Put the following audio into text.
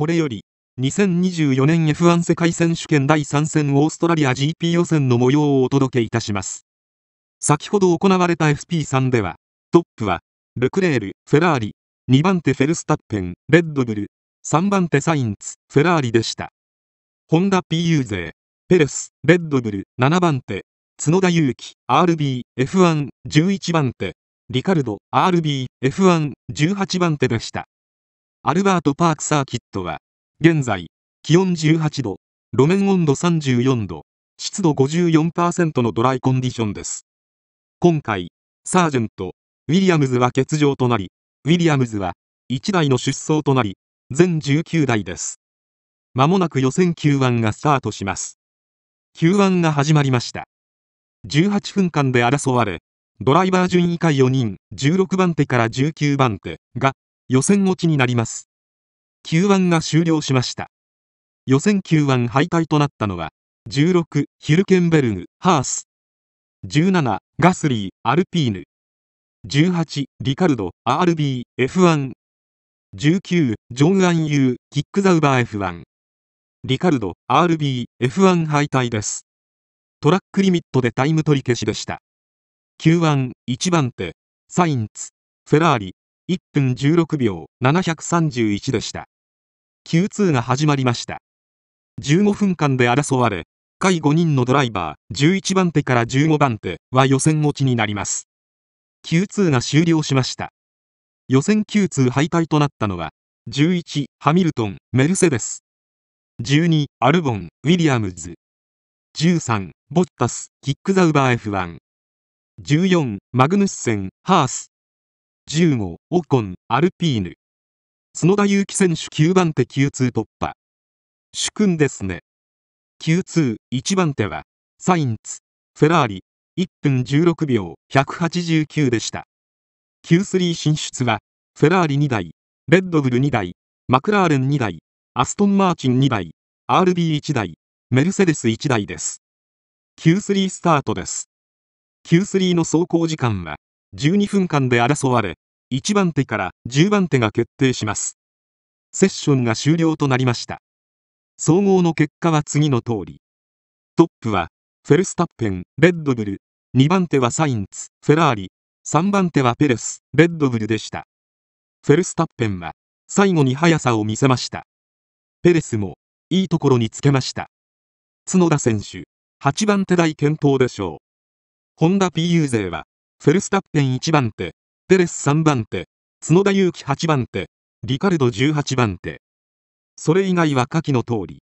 これより2024年 F1 世界選手権第3戦オーストラリア GP 予選の模様をお届けいたします先ほど行われた FP3 ではトップはルクレール、フェラーリ2番手フェルスタッペン、レッドブル3番手サインツ、フェラーリでしたホンダ PU 勢ペレス、レッドブル7番手角田裕樹 RB、F1、11番手リカルド、RB、F1、18番手でした。アルバート・パークサーキットは、現在、気温18度、路面温度34度、湿度54%のドライコンディションです。今回、サージェント、ウィリアムズは欠場となり、ウィリアムズは1台の出走となり、全19台です。まもなく予選 Q1 がスタートします。Q1 が始まりました。18分間で争われ、ドライバー順位下4人、16番手から19番手が予選落ちになります。Q1 が終了しました。予選 Q1 敗退となったのは、16、ヒルケンベルグ、ハース。17、ガスリー、アルピーヌ。18、リカルド、RB、F1。19、ジョン・アン・ユー、キック・ザウバー F1。リカルド、RB、F1 敗退です。トラックリミットでタイム取り消しでした。Q1、1番手、サインツ、フェラーリ、1分16秒731でした。Q2 が始まりました。15分間で争われ、下位5人のドライバー11番手から15番手は予選落ちになります。Q2 が終了しました。予選 Q2 敗退となったのは、11、ハミルトン、メルセデス。12、アルボン、ウィリアムズ。13、ボッタス、キックザウバー F1。14、マグヌッセン、ハース、1ウモ、オコン、アルピーヌ。角田祐希選手9番手 Q2 突破。主君ですね。Q2、1番手は、サインツ、フェラーリ、1分16秒189でした。Q3 進出は、フェラーリ2台、レッドブル2台、マクラーレン2台、アストンマーチン2台、RB1 台、メルセデス1台です。Q3 スタートです。Q3 の走行時間は12分間で争われ、1番手から10番手が決定します。セッションが終了となりました。総合の結果は次の通り。トップは、フェルスタッペン、レッドブル、2番手はサインツ、フェラーリ、3番手はペレス、レッドブルでした。フェルスタッペンは、最後に速さを見せました。ペレスも、いいところにつけました。角田選手、8番手台健闘でしょう。ホンダ PU 勢は、フェルスタッペン1番手、ペレス3番手、角田裕樹8番手、リカルド18番手。それ以外は下記の通り。